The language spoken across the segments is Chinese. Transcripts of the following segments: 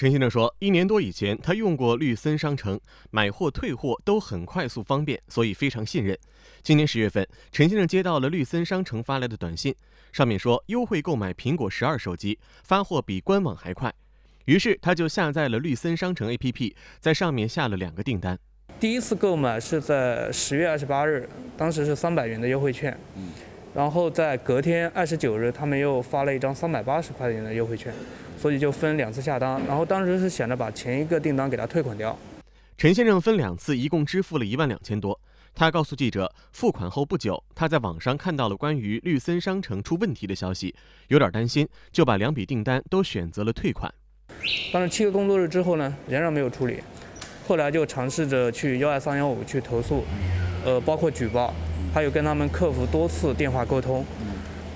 陈先生说，一年多以前，他用过绿森商城买货、退货都很快速方便，所以非常信任。今年十月份，陈先生接到了绿森商城发来的短信，上面说优惠购买苹果十二手机，发货比官网还快。于是他就下载了绿森商城 APP，在上面下了两个订单。第一次购买是在十月二十八日，当时是三百元的优惠券。嗯然后在隔天二十九日，他们又发了一张三百八十块钱的优惠券，所以就分两次下单。然后当时是想着把前一个订单给他退款掉。陈先生分两次一共支付了一万两千多。他告诉记者，付款后不久，他在网上看到了关于绿森商城出问题的消息，有点担心，就把两笔订单都选择了退款。但是七个工作日之后呢，仍然没有处理。后来就尝试着去幺二三幺五去投诉。呃，包括举报，还有跟他们客服多次电话沟通，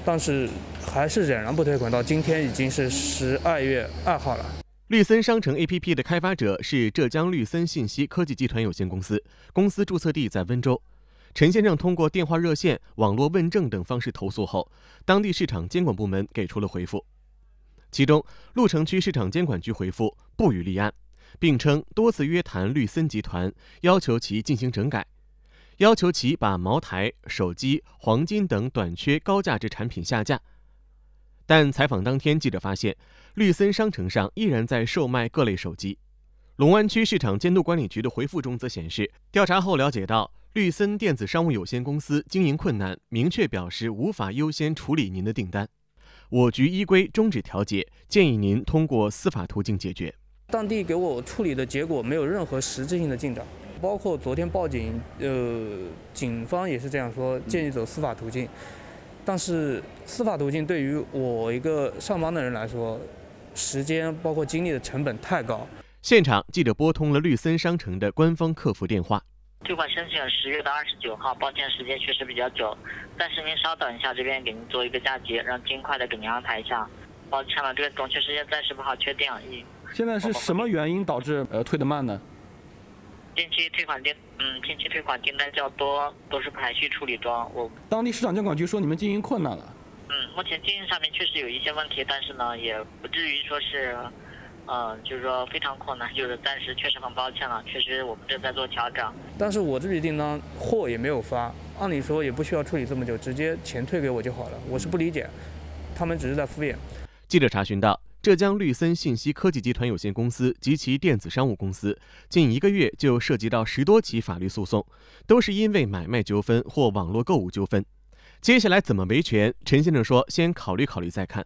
但是还是仍然不退款。到今天已经是十二月二号了。绿森商城 APP 的开发者是浙江绿森信息科技集团有限公司，公司注册地在温州。陈先生通过电话热线、网络问政等方式投诉后，当地市场监管部门给出了回复。其中，鹿城区市场监管局回复不予立案，并称多次约谈绿森集团，要求其进行整改。要求其把茅台、手机、黄金等短缺高价值产品下架，但采访当天，记者发现，绿森商城上依然在售卖各类手机。龙湾区市场监督管理局的回复中则显示，调查后了解到绿森电子商务有限公司经营困难，明确表示无法优先处理您的订单。我局依规终止调解，建议您通过司法途径解决。当地给我处理的结果没有任何实质性的进展。包括昨天报警，呃，警方也是这样说，建议走司法途径。但是司法途径对于我一个上班的人来说，时间包括精力的成本太高。现场记者拨通了绿森商城的官方客服电话，这款申请十月的二十九号，抱歉时间确实比较久，但是您稍等一下，这边给您做一个加急，让尽快的给您安排一下。抱歉了，这个准确时间暂时不好确定现在是什么原因导致呃退的慢呢？近期退款订嗯，近期退款订单较多，都是排序处理中。我当地市场监管局说你们经营困难了。嗯，目前经营上面确实有一些问题，但是呢，也不至于说是，嗯，就是说非常困难，就是暂时确实很抱歉了，确实我们正在做调整。但是我这笔订单货也没有发，按理说也不需要处理这么久，直接钱退给我就好了。我是不理解，他们只是在敷衍。记者查询到。浙江绿森信息科技集团有限公司及其电子商务公司近一个月就涉及到十多起法律诉讼，都是因为买卖纠纷或网络购物纠纷。接下来怎么维权？陈先生说：“先考虑考虑再看。”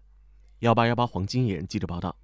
幺八幺八黄金眼记者报道。